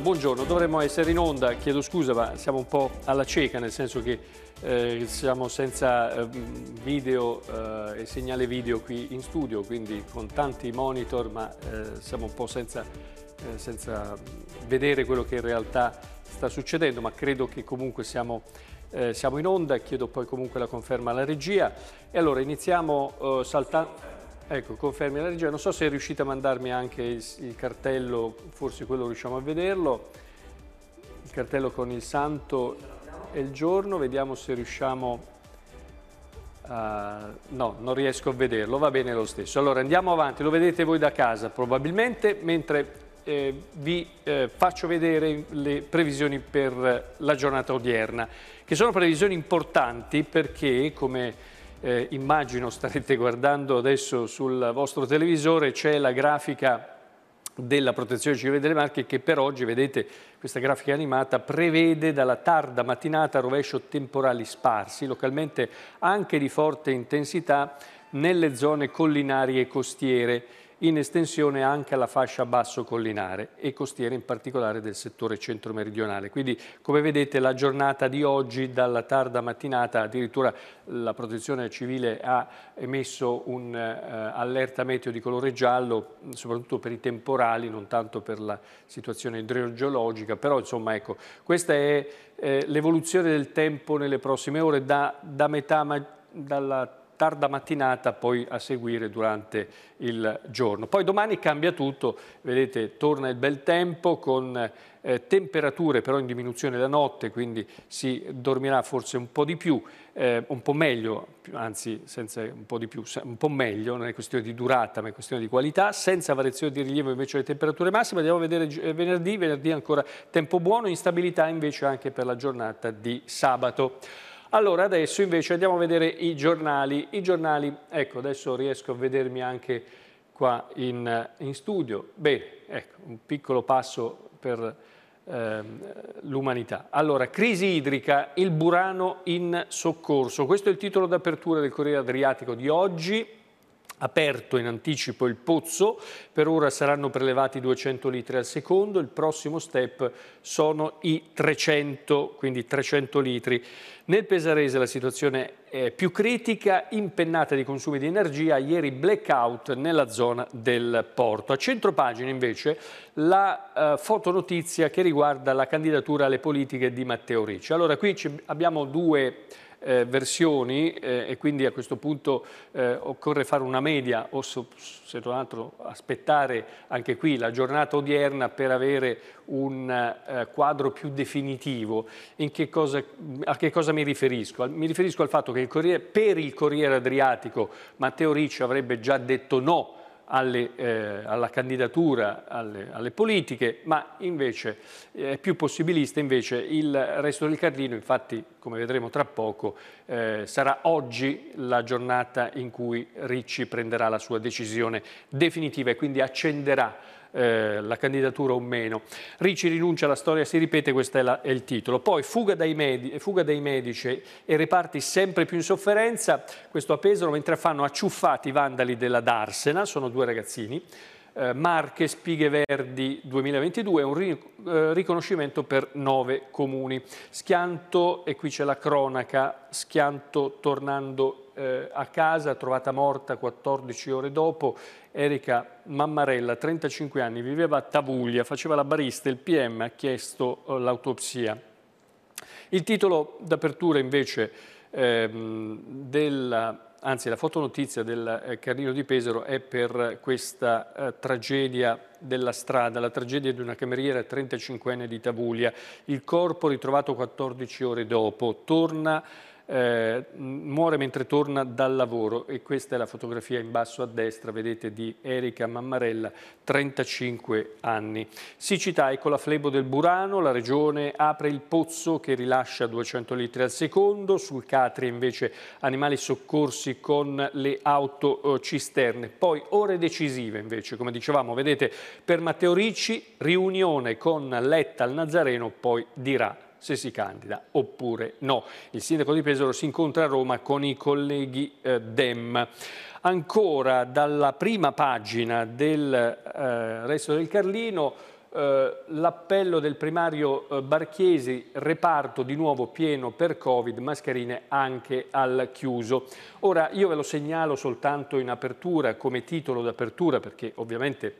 Bernardo, buongiorno. Dovremmo essere in onda, chiedo scusa, ma siamo un po' alla cieca, nel senso che eh, siamo senza eh, video eh, e segnale video qui in studio, quindi con tanti monitor, ma eh, siamo un po' senza, eh, senza, vedere quello che in realtà sta succedendo, ma credo che comunque siamo, siamo in onda, chiedo poi comunque la conferma alla regia. E allora iniziamo saltando... Ecco, confermi la regia. Non so se riuscite a mandarmi anche il, il cartello, forse quello riusciamo a vederlo. Il cartello con il santo e il giorno, vediamo se riusciamo... Uh, no, non riesco a vederlo, va bene lo stesso. Allora andiamo avanti, lo vedete voi da casa probabilmente, mentre eh, vi eh, faccio vedere le previsioni per la giornata odierna, che sono previsioni importanti perché, come eh, immagino starete guardando adesso sul vostro televisore, c'è la grafica della protezione civile delle Marche che per oggi, vedete questa grafica animata, prevede dalla tarda mattinata rovescio temporali sparsi, localmente anche di forte intensità, nelle zone collinari e costiere in estensione anche alla fascia basso collinare e costiera in particolare del settore centro-meridionale. Quindi come vedete la giornata di oggi dalla tarda mattinata addirittura la protezione civile ha emesso un'allerta eh, meteo di colore giallo soprattutto per i temporali, non tanto per la situazione idrogeologica, però insomma ecco, questa è eh, l'evoluzione del tempo nelle prossime ore da, da metà dalla tarda mattinata poi a seguire durante il giorno. Poi domani cambia tutto, vedete torna il bel tempo con eh, temperature però in diminuzione la notte, quindi si dormirà forse un po' di più, eh, un po' meglio, anzi senza, un po' di più, un po' meglio, non è questione di durata ma è questione di qualità, senza variazione di rilievo invece le temperature massime, andiamo a vedere eh, venerdì, venerdì ancora tempo buono, instabilità invece anche per la giornata di sabato. Allora adesso invece andiamo a vedere i giornali. I giornali, ecco adesso riesco a vedermi anche qua in, in studio. Bene, ecco, un piccolo passo per ehm, l'umanità. Allora, crisi idrica, il Burano in soccorso. Questo è il titolo d'apertura del Corriere Adriatico di oggi aperto in anticipo il pozzo, per ora saranno prelevati 200 litri al secondo, il prossimo step sono i 300, quindi 300 litri. Nel Pesarese la situazione è più critica, impennata di consumi di energia, ieri blackout nella zona del porto. A centro pagina invece la eh, fotonotizia che riguarda la candidatura alle politiche di Matteo Ricci. Allora qui abbiamo due eh, versioni eh, e quindi a questo punto eh, occorre fare una media o se non altro aspettare anche qui la giornata odierna per avere un eh, quadro più definitivo. Che cosa, a che cosa mi riferisco? Mi riferisco al fatto che il Corriere, per il Corriere Adriatico Matteo Riccio avrebbe già detto no alle, eh, alla candidatura alle, alle, politiche, ma invece eh, è più possibilista invece il resto del Carlino, infatti come vedremo tra poco eh, sarà oggi la giornata in cui Ricci prenderà la sua decisione definitiva e quindi accenderà eh, la candidatura o meno. Ricci rinuncia, la storia si ripete, questo è, la, è il titolo. Poi fuga dai, med- fuga dai, medici e reparti sempre più in sofferenza, questo a Pesaro, mentre fanno acciuffati i vandali della Darsena, sono due ragazzini, eh, Marche Spighe Verdi 2022, un ri- eh, riconoscimento per nove comuni. Schianto, e qui c'è la cronaca, Schianto tornando eh, a casa, trovata morta 14 ore dopo. Erika Mammarella, 35 anni, viveva a Tavuglia, faceva la barista, il PM ha chiesto eh, l'autopsia. Il titolo d'apertura invece ehm, della anzi la fotonotizia del eh, Carlino di Pesaro è per questa eh, tragedia della strada, la tragedia di una cameriera 35enne di Tavuglia. Il corpo ritrovato 14 ore dopo torna eh, muore mentre torna dal lavoro e questa è la fotografia in basso a destra, vedete, di Erika Mammarella, 35 anni. Siccità, ecco la flebo del Burano, la regione apre il pozzo che rilascia 200 litri al secondo, sul Catri invece animali soccorsi con le autocisterne. Eh, poi ore decisive invece, come dicevamo, vedete, per Matteo Ricci riunione con Letta al Nazareno, poi dirà se si candida oppure no. Il sindaco di Pesaro si incontra a Roma con i colleghi eh, Dem. Ancora dalla prima pagina del eh, Resto del Carlino eh, l'appello del primario eh, Barchesi reparto di nuovo pieno per Covid, mascherine anche al chiuso. Ora io ve lo segnalo soltanto in apertura, come titolo d'apertura, perché ovviamente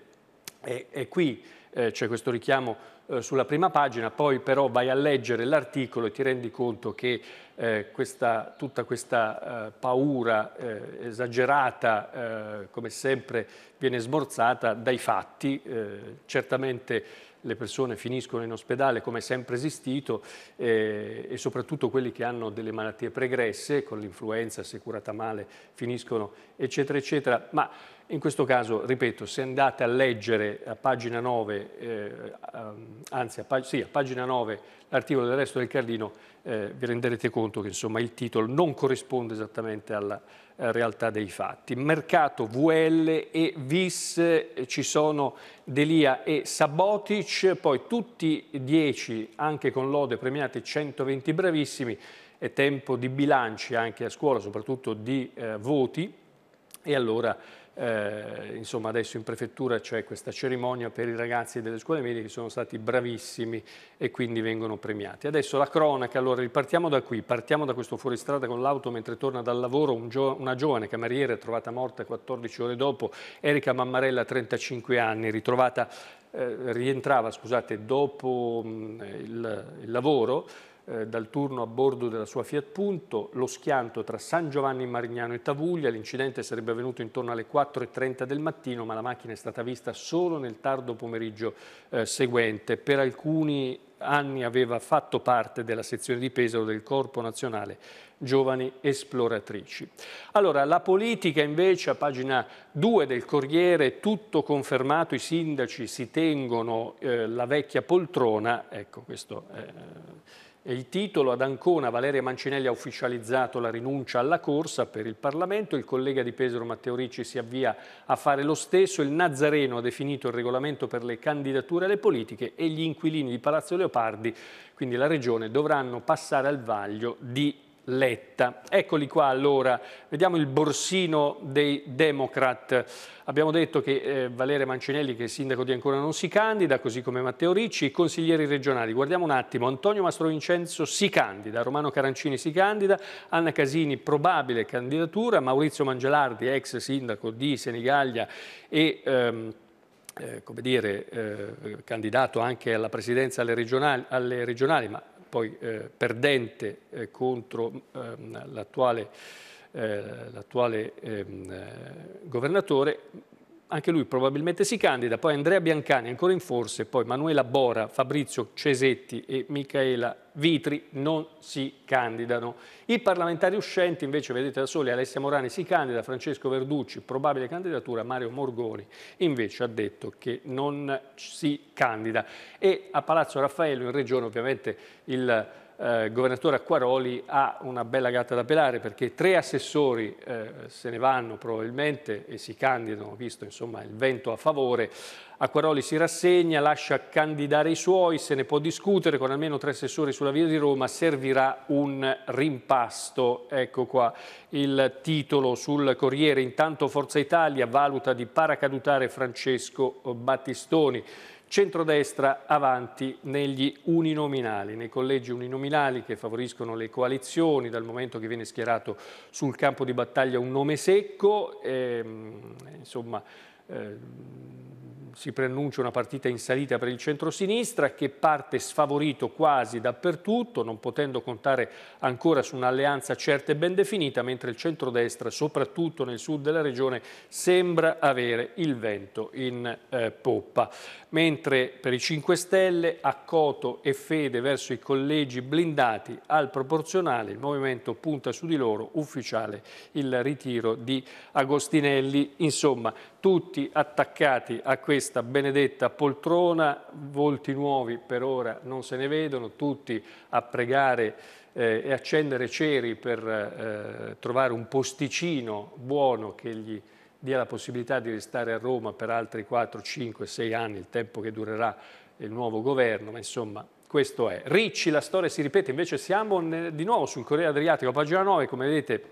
è, è qui, eh, c'è questo richiamo eh, sulla prima pagina, poi però vai a leggere l'articolo e ti rendi conto che eh, questa, tutta questa eh, paura eh, esagerata, eh, come sempre, viene smorzata dai fatti. certamente le persone finiscono in ospedale come è sempre esistito eh, e soprattutto quelli che hanno delle malattie pregresse con l'influenza se curata male finiscono eccetera eccetera ma in questo caso, ripeto, se andate a leggere a pagina 9, eh, um, anzi a, pag sì, a pagina 9 l'articolo del resto del Carlino, eh, vi renderete conto che insomma, il titolo non corrisponde esattamente alla eh, realtà dei fatti. Mercato, VL e VIS, eh, ci sono Delia e Sabotic, poi tutti 10, anche con lode premiati 120 bravissimi, è tempo di bilanci anche a scuola, soprattutto di eh, voti, e allora eh, insomma adesso in prefettura c'è questa cerimonia per i ragazzi delle scuole medie che sono stati bravissimi e quindi vengono premiati. Adesso la cronaca, allora ripartiamo da qui, partiamo da questo fuoristrada con l'auto mentre torna dal lavoro un gio una giovane cameriera trovata morta 14 ore dopo, Erika Mammarella 35 anni, ritrovata, eh, rientrava scusate, dopo mh, mm, il, il lavoro eh, dal turno a bordo della sua Fiat Punto, lo schianto tra San Giovanni Marignano e Tavuglia, l'incidente sarebbe avvenuto intorno alle 4.30 del mattino ma la macchina è stata vista solo nel tardo pomeriggio eh, seguente. Per alcuni anni aveva fatto parte della sezione di Pesaro del Corpo Nazionale Giovani Esploratrici. Allora, la politica invece, a pagina 2 del Corriere, tutto confermato, i sindaci si tengono eh, la vecchia poltrona, ecco questo... Eh, il titolo ad Ancona Valeria Mancinelli ha ufficializzato la rinuncia alla corsa per il Parlamento, il collega di Pesaro Matteo Ricci si avvia a fare lo stesso, il Nazareno ha definito il regolamento per le candidature alle politiche e gli inquilini di Palazzo Leopardi, quindi la Regione, dovranno passare al vaglio di Letta. Eccoli qua allora, vediamo il borsino dei Democrat. Abbiamo detto che eh, Valeria Mancinelli, che è sindaco di Ancona, non si candida, così come Matteo Ricci, i consiglieri regionali. Guardiamo un attimo, Antonio Mastrovincenzo si candida, Romano Carancini si candida, Anna Casini probabile candidatura, Maurizio Mangelardi, ex sindaco di Senigallia e... Ehm, eh, come dire, eh, candidato anche alla presidenza alle regionali, alle regionali ma poi eh, perdente eh, contro ehm, l'attuale, eh, ehm, governatore, anche lui probabilmente si candida, poi Andrea Biancani ancora in forse, poi Manuela Bora, Fabrizio Cesetti e Michaela Vitri non si candidano. I parlamentari uscenti invece, vedete da soli, Alessia Morani si candida, Francesco Verducci, probabile candidatura, Mario Morgoni invece ha detto che non si candida. E a Palazzo Raffaello in regione ovviamente il eh, governatore Acquaroli ha una bella gatta da pelare perché tre assessori eh, se ne vanno probabilmente e si candidano, visto insomma, il vento a favore. Acquaroli si rassegna, lascia candidare i suoi, se ne può discutere con almeno tre assessori sulla via di Roma, servirà un rimpasto. Ecco qua il titolo sul Corriere. Intanto Forza Italia valuta di paracadutare Francesco Battistoni centrodestra avanti negli uninominali, nei collegi uninominali che favoriscono le coalizioni dal momento che viene schierato sul campo di battaglia un nome secco, e, ehm, insomma eh, si preannuncia una partita in salita per il centro-sinistra che parte sfavorito quasi dappertutto, non potendo contare ancora su un'alleanza certa e ben definita, mentre il centrodestra, soprattutto nel sud della regione, sembra avere il vento in eh, poppa. Mentre per i 5 Stelle, accoto e fede verso i collegi blindati al proporzionale, il movimento punta su di loro, ufficiale il ritiro di Agostinelli. Insomma, tutti attaccati a questa benedetta poltrona, volti nuovi per ora non se ne vedono, tutti a pregare eh, e accendere ceri per eh, trovare un posticino buono che gli dia la possibilità di restare a Roma per altri 4, 5, 6 anni, il tempo che durerà il nuovo governo, ma insomma questo è. Ricci, la storia si ripete, invece siamo di nuovo sul Corriere Adriatico, pagina 9, come vedete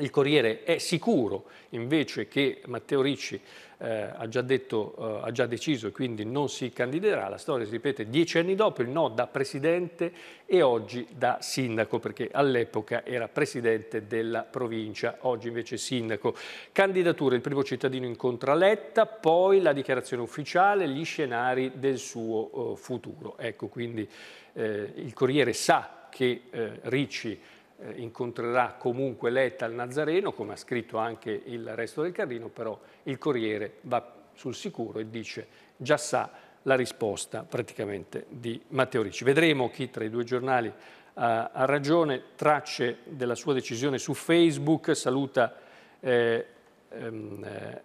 il Corriere è sicuro invece che Matteo Ricci eh, ha, già detto, eh, ha, già deciso e quindi non si candiderà, la storia si ripete dieci anni dopo, il no da presidente e oggi da sindaco perché all'epoca era presidente della provincia, oggi invece sindaco. Candidatura, il primo cittadino in Letta, poi la dichiarazione ufficiale, gli scenari del suo eh, futuro. Ecco quindi eh, il Corriere sa che eh, Ricci eh, incontrerà comunque Letta al Nazareno, come ha scritto anche il resto del Carrino, però il Corriere va sul sicuro e dice già sa la risposta praticamente di Matteo Ricci. Vedremo chi tra i due giornali ha, eh, ha ragione, tracce della sua decisione su Facebook, saluta eh, ehm, eh,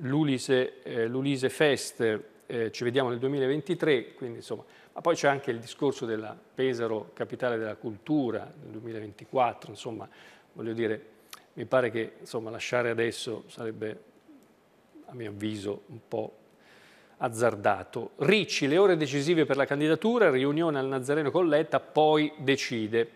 l'Ulise, eh, Fest eh, ci vediamo nel 2023, quindi insomma, ma poi c'è anche il discorso della Pesaro capitale della cultura nel 2024, insomma, voglio dire, mi pare che insomma, lasciare adesso sarebbe, a mio avviso, un po' azzardato. Ricci, le ore decisive per la candidatura, riunione al Nazareno Colletta, poi decide.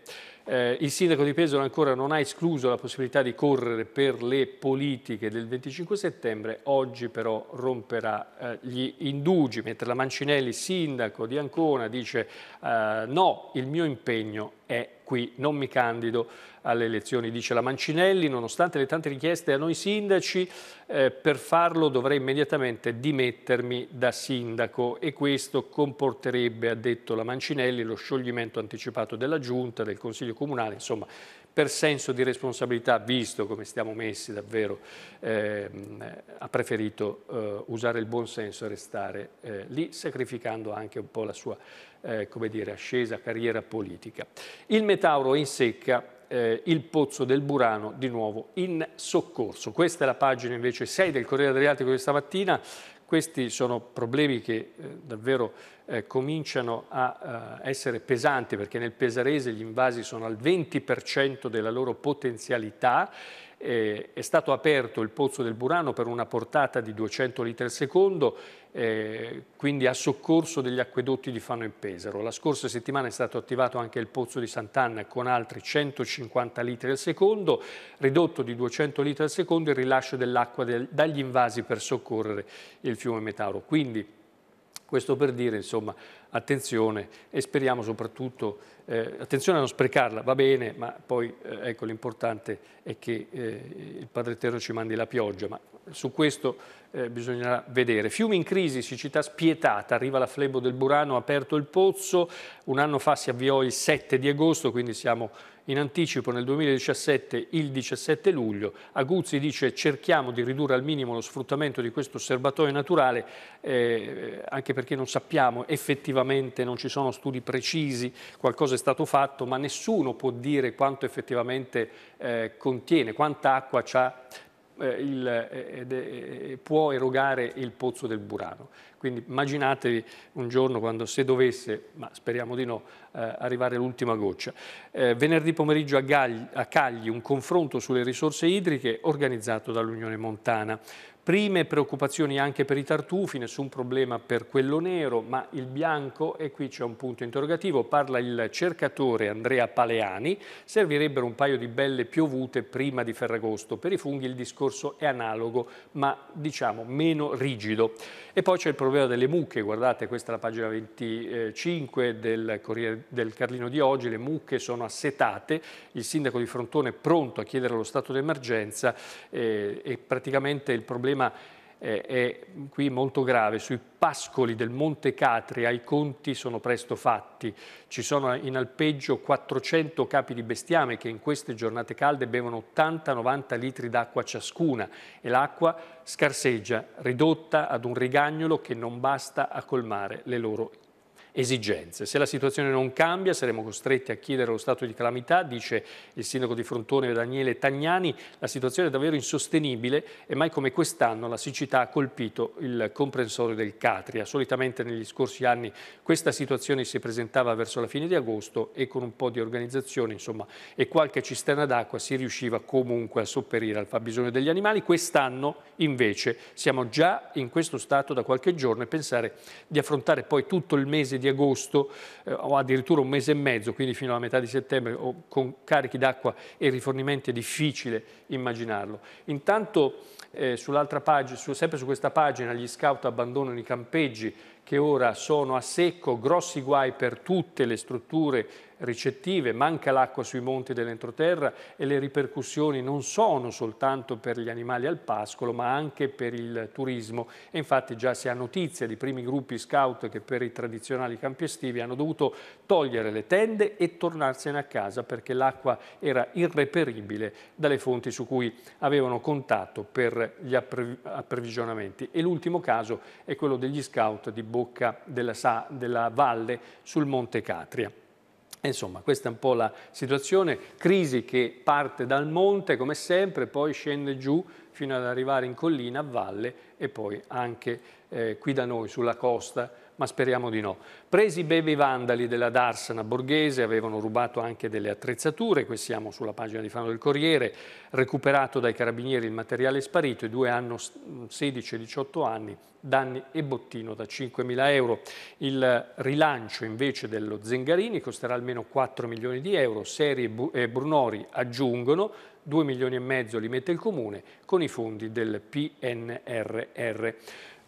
Eh, il sindaco di Pesaro ancora non ha escluso la possibilità di correre per le politiche del 25 settembre, oggi però romperà eh, gli indugi, mentre la Mancinelli, sindaco di Ancona, dice eh, no, il mio impegno è qui non mi candido alle elezioni, dice la Mancinelli, nonostante le tante richieste a noi sindaci, eh, per farlo dovrei immediatamente dimettermi da sindaco e questo comporterebbe, ha detto la Mancinelli, lo scioglimento anticipato della Giunta, del Consiglio Comunale, insomma per senso di responsabilità, visto come stiamo messi davvero, eh, ha preferito eh, usare il buon senso e restare eh, lì, sacrificando anche un po' la sua eh, dire, ascesa carriera politica. Il Metauro è in secca eh, il pozzo del Burano di nuovo in soccorso. Questa è la pagina invece 6 del Corriere Adriatico di stamattina, questi sono problemi che eh, davvero eh, cominciano a eh, essere pesanti perché nel pesarese gli invasi sono al 20% della loro potenzialità eh, è stato aperto il pozzo del Burano per una portata di 200 litri al secondo, eh, quindi a soccorso degli acquedotti di Fano e Pesaro. La scorsa settimana è stato attivato anche il pozzo di Sant'Anna con altri 150 litri al secondo, ridotto di 200 litri al secondo il rilascio dell'acqua dagli invasi per soccorrere il fiume Metauro. Quindi questo per dire insomma, attenzione e speriamo soprattutto, eh, attenzione a non sprecarla, va bene, ma poi eh, ecco l'importante è che eh, il Padre Terno ci mandi la pioggia, ma su questo eh, bisognerà vedere. Fiumi in crisi, siccità spietata, arriva la flebo del Burano, ha aperto il pozzo, un anno fa si avviò il 7 di agosto, quindi siamo in anticipo nel 2017 il 17 luglio. Aguzzi dice cerchiamo di ridurre al minimo lo sfruttamento di questo serbatoio naturale eh, anche perché non sappiamo effettivamente, non ci sono studi precisi, qualcosa è stato fatto ma nessuno può dire quanto effettivamente eh, contiene, quanta acqua ci ha eh, il, eh, eh, può erogare il pozzo del Burano. Quindi immaginatevi un giorno quando, se dovesse, ma speriamo di no, arrivare l'ultima goccia. venerdì pomeriggio a, Gagli, a Cagli un confronto sulle risorse idriche organizzato dall'Unione Montana. Prime preoccupazioni anche per i tartufi, nessun problema per quello nero, ma il bianco, e qui c'è un punto interrogativo, parla il cercatore Andrea Paleani, servirebbero un paio di belle piovute prima di Ferragosto. Per i funghi il discorso è analogo, ma diciamo meno rigido. E poi c'è il problema delle mucche, guardate questa è la pagina 25 del Corriere del Carlino di oggi, le mucche sono assetate, il sindaco di Frontone è pronto a chiedere lo stato d'emergenza eh, e praticamente il problema problema eh, è qui molto grave. Sui pascoli del Monte Catria i conti sono presto fatti. Ci sono in alpeggio 400 capi di bestiame che in queste giornate calde bevono 80-90 litri d'acqua ciascuna e l'acqua scarseggia, ridotta ad un rigagnolo che non basta a colmare le loro esigenze. Se la situazione non cambia saremo costretti a chiedere lo stato di calamità, dice il sindaco di Frontone Daniele Tagnani, la situazione è davvero insostenibile e mai come quest'anno la siccità ha colpito il comprensorio del Catria. Solitamente negli scorsi anni questa situazione si presentava verso la fine di agosto e con un po' di organizzazione insomma, e qualche cisterna d'acqua si riusciva comunque a sopperire al fabbisogno degli animali. Quest'anno invece siamo già in questo stato da qualche giorno e pensare di affrontare poi tutto il mese di di agosto eh, o addirittura un mese e mezzo, quindi fino alla metà di settembre, con carichi d'acqua e rifornimenti è difficile immaginarlo. Intanto eh, pagina, su, sempre su questa pagina gli scout abbandonano i campeggi che ora sono a secco, grossi guai per tutte le strutture ricettive, manca l'acqua sui monti dell'entroterra e le ripercussioni non sono soltanto per gli animali al pascolo ma anche per il turismo e infatti già si ha notizia di primi gruppi scout che per i tradizionali campi estivi hanno dovuto togliere le tende e tornarsene a casa perché l'acqua era irreperibile dalle fonti su cui avevano contatto per gli approvvigionamenti e l'ultimo caso è quello degli scout di Bocca della, Sa della Valle sul Monte Catria. Insomma, questa è un po' la situazione, crisi che parte dal monte come sempre, poi scende giù fino ad arrivare in collina, a valle e poi anche eh, qui da noi sulla costa ma speriamo di no. Presi i bevi vandali della Darsena borghese, avevano rubato anche delle attrezzature, qui siamo sulla pagina di Fano del Corriere, recuperato dai carabinieri il materiale sparito, i due hanno 16 e 18 anni, danni e bottino da 5.000 euro. Il rilancio invece dello Zengarini costerà almeno 4 milioni di euro, Seri e Brunori aggiungono, 2 milioni e mezzo li mette il Comune con i fondi del PNRR.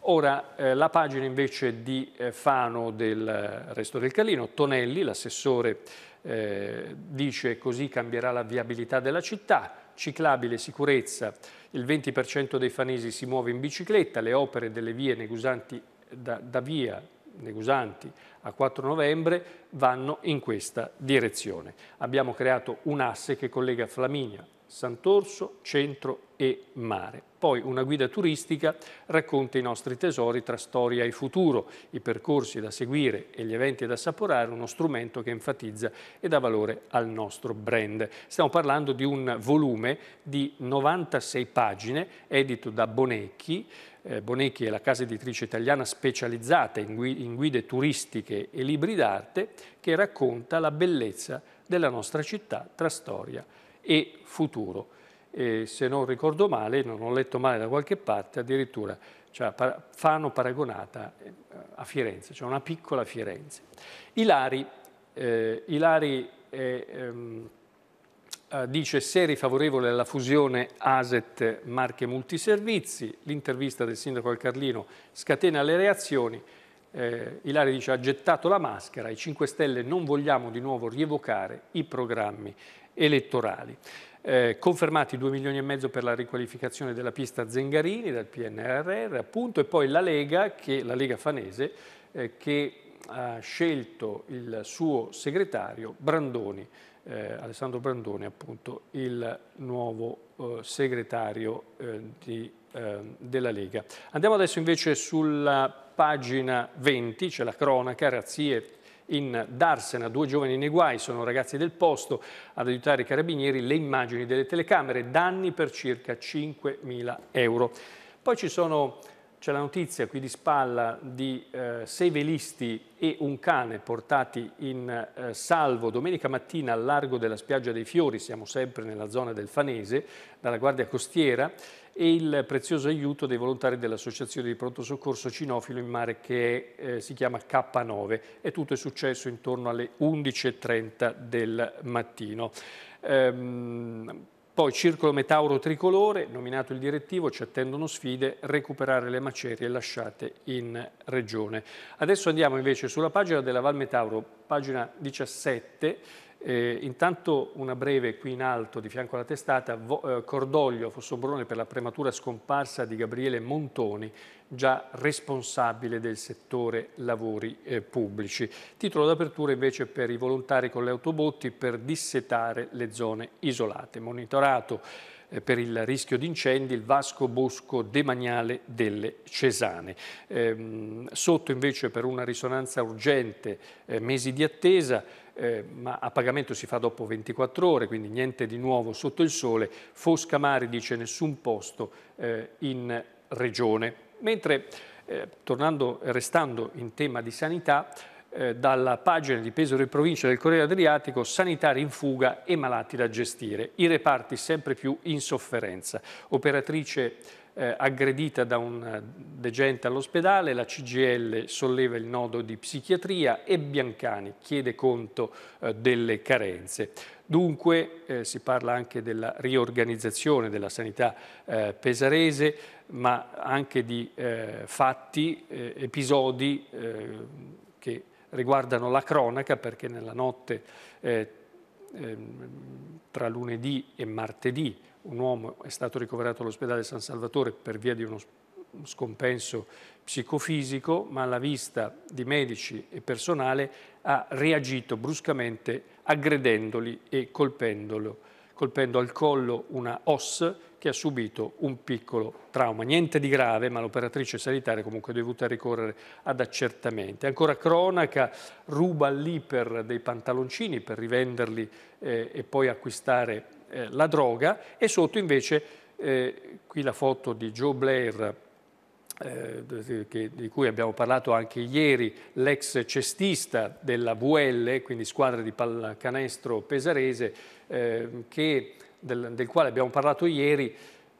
Ora eh, la pagina invece di eh, Fano del eh, Resto del Calino, Tonelli, l'assessore eh, dice così cambierà la viabilità della città, ciclabile, sicurezza, il 20% dei fanesi si muove in bicicletta, le opere delle vie Negusanti da, da via Negusanti a 4 novembre vanno in questa direzione. Abbiamo creato un asse che collega Flaminia, Sant'Orso, centro e mare. Poi una guida turistica racconta i nostri tesori tra storia e futuro, i percorsi da seguire e gli eventi da assaporare, uno strumento che enfatizza e dà valore al nostro brand. Stiamo parlando di un volume di 96 pagine edito da Bonecchi, eh, Bonecchi è la casa editrice italiana specializzata in, guide turistiche e libri d'arte che racconta la bellezza della nostra città tra storia e futuro e se non ricordo male, non ho letto male da qualche parte, addirittura cioè, fanno paragonata eh, a Firenze, cioè una piccola Firenze. Ilari, eh, Ilari è, ehm, eh, dice Seri favorevole alla fusione ASET Marche Multiservizi, l'intervista del sindaco al Carlino scatena le reazioni, eh, Ilari dice ha gettato la maschera, i 5 Stelle non vogliamo di nuovo rievocare i programmi elettorali. Eh, confermati 2 milioni e mezzo per la riqualificazione della pista Zengarini dal PNRR appunto e poi la Lega, che, la Lega Fanese eh, che ha scelto il suo segretario Brandoni, eh, Alessandro Brandoni appunto il nuovo eh, segretario eh, di, ehm, della Lega. Andiamo adesso invece sulla pagina 20, c'è la cronaca, razzie in Darsena. Due giovani nei guai sono ragazzi del posto ad aiutare i carabinieri. Le immagini delle telecamere, danni per circa 5.000 euro. Poi c'è la notizia qui di spalla di eh, sei velisti e un cane portati in eh, salvo domenica mattina al largo della spiaggia dei Fiori, siamo sempre nella zona del Fanese, dalla Guardia Costiera e il prezioso aiuto dei volontari dell'Associazione di Pronto Soccorso Cinofilo in Mare che è, eh, si chiama K9 e tutto è successo intorno alle 11.30 del mattino. Ehm, poi Circolo Metauro Tricolore, nominato il direttivo, ci attendono sfide, recuperare le macerie lasciate in regione. Adesso andiamo invece sulla pagina della Val Metauro, pagina 17, eh, intanto una breve qui in alto di fianco alla testata, eh, cordoglio a Fossobrone per la prematura scomparsa di Gabriele Montoni, già responsabile del settore lavori eh, pubblici. Titolo d'apertura invece per i volontari con le autobotti per dissetare le zone isolate. Monitorato eh, per il rischio di incendi il vasco bosco demaniale delle Cesane. Ehm, sotto invece per una risonanza urgente, eh, mesi di attesa, eh, ma a pagamento si fa dopo 24 ore, quindi niente di nuovo sotto il sole. Fosca Mari dice nessun posto eh, in regione. Mentre, eh, tornando, restando in tema di sanità, eh, dalla pagina di Pesaro e Provincia del Corriere Adriatico, sanitari in fuga e malati da gestire, i reparti sempre più in sofferenza. Operatrice eh, aggredita da un eh, degente all'ospedale, la CGL solleva il nodo di psichiatria e Biancani chiede conto eh, delle carenze. Dunque eh, si parla anche della riorganizzazione della sanità eh, pesarese, ma anche di eh, fatti, eh, episodi eh, che riguardano la cronaca, perché nella notte ehm, tra lunedì e martedì un uomo è stato ricoverato all'ospedale San Salvatore per via di uno scompenso psicofisico, ma alla vista di medici e personale ha reagito bruscamente aggredendoli e colpendolo, colpendo al collo una os che ha subito un piccolo trauma. Niente di grave, ma l'operatrice sanitaria comunque è dovuta ricorrere ad accertamenti. Ancora cronaca, ruba l'Iper dei pantaloncini per rivenderli eh, e poi acquistare eh, la droga e sotto invece eh, qui la foto di Joe Blair eh, di cui abbiamo parlato anche ieri, l'ex cestista della VL, quindi squadra di pallacanestro pesarese, eh, che, del, del quale abbiamo parlato ieri,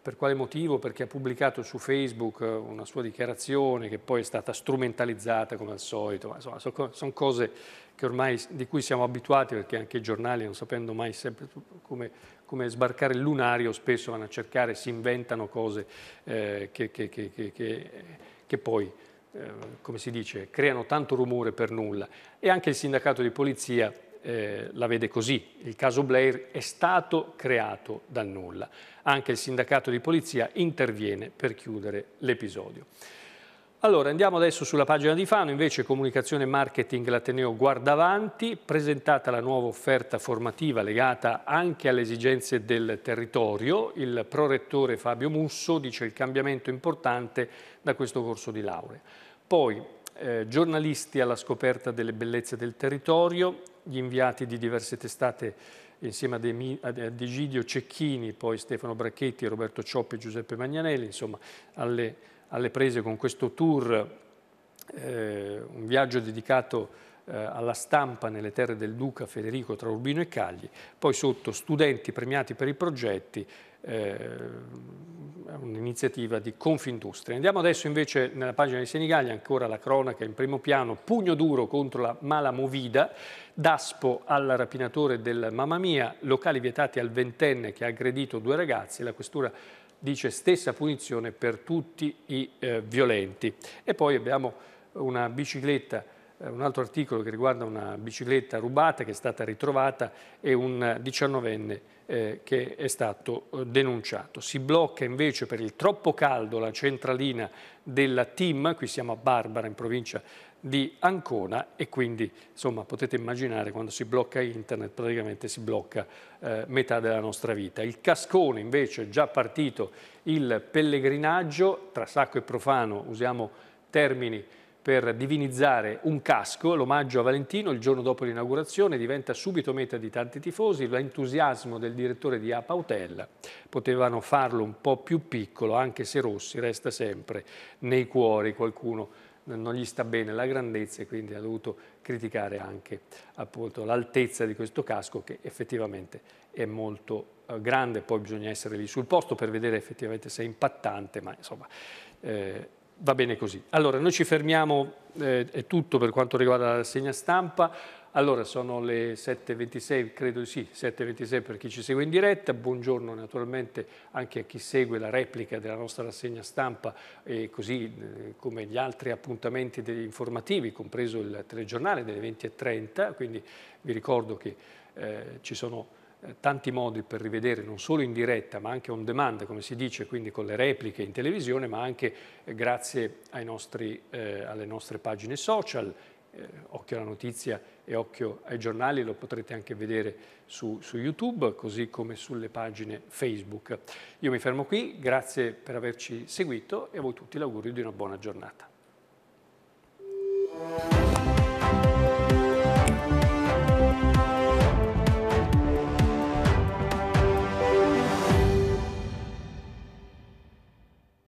per quale motivo? Perché ha pubblicato su Facebook eh, una sua dichiarazione che poi è stata strumentalizzata come al solito, ma insomma sono cose ormai, di cui siamo abituati perché anche i giornali non sapendo mai sempre come come sbarcare il lunario, spesso vanno a cercare, si inventano cose eh, che, che, che, che, poi, eh, come si dice, creano tanto rumore per nulla. E anche il sindacato di polizia eh, la vede così. Il caso Blair è stato creato dal nulla. Anche il sindacato di polizia interviene per chiudere l'episodio. Allora, andiamo adesso sulla pagina di Fano, invece comunicazione e marketing l'Ateneo guarda avanti, presentata la nuova offerta formativa legata anche alle esigenze del territorio. Il prorettore Fabio Musso dice il cambiamento importante da questo corso di laurea. Poi, eh, giornalisti alla scoperta delle bellezze del territorio, gli inviati di diverse testate insieme ad Egidio Cecchini, poi Stefano Bracchetti, Roberto Cioppi e Giuseppe Magnanelli, insomma alle alle prese con questo tour, eh, un viaggio dedicato eh, alla stampa nelle terre del Duca Federico tra Urbino e Cagli, poi sotto studenti premiati per i progetti, eh, un'iniziativa di Confindustria. Andiamo adesso invece nella pagina di Senigallia, ancora la cronaca in primo piano, pugno duro contro la mala movida, Daspo al rapinatore del Mamma Mia, locali vietati al ventenne che ha aggredito due ragazzi, la questura dice stessa punizione per tutti i eh, violenti. E poi abbiamo una bicicletta, eh, un altro articolo che riguarda una bicicletta rubata che è stata ritrovata e un diciannovenne eh, che è stato eh, denunciato. Si blocca invece per il troppo caldo la centralina della TIM, qui siamo a Barbara in provincia di Ancona e quindi insomma, potete immaginare quando si blocca internet praticamente si blocca eh, metà della nostra vita. Il Cascone invece è già partito il pellegrinaggio, tra sacco e profano usiamo termini per divinizzare un casco, l'omaggio a Valentino il giorno dopo l'inaugurazione diventa subito meta di tanti tifosi, l'entusiasmo del direttore di APA Hotel, potevano farlo un po' più piccolo anche se Rossi resta sempre nei cuori qualcuno non gli sta bene la grandezza e quindi ha dovuto criticare anche l'altezza di questo casco che effettivamente è molto eh, grande, poi bisogna essere lì sul posto per vedere effettivamente se è impattante, ma insomma eh, va bene così. Allora noi ci fermiamo, eh, è tutto per quanto riguarda la segna stampa, allora sono le 7.26, credo di sì, 7.26 per chi ci segue in diretta, buongiorno naturalmente anche a chi segue la replica della nostra rassegna stampa e così eh, come gli altri appuntamenti informativi, compreso il telegiornale delle 20.30, quindi vi ricordo che eh, ci sono eh, tanti modi per rivedere non solo in diretta ma anche on demand come si dice quindi con le repliche in televisione ma anche eh, grazie nostri, eh, alle nostre pagine social eh, occhio alla notizia e occhio ai giornali, lo potrete anche vedere su, su, YouTube, così come sulle pagine Facebook. Io mi fermo qui, grazie per averci seguito e a voi tutti l'augurio di una buona giornata.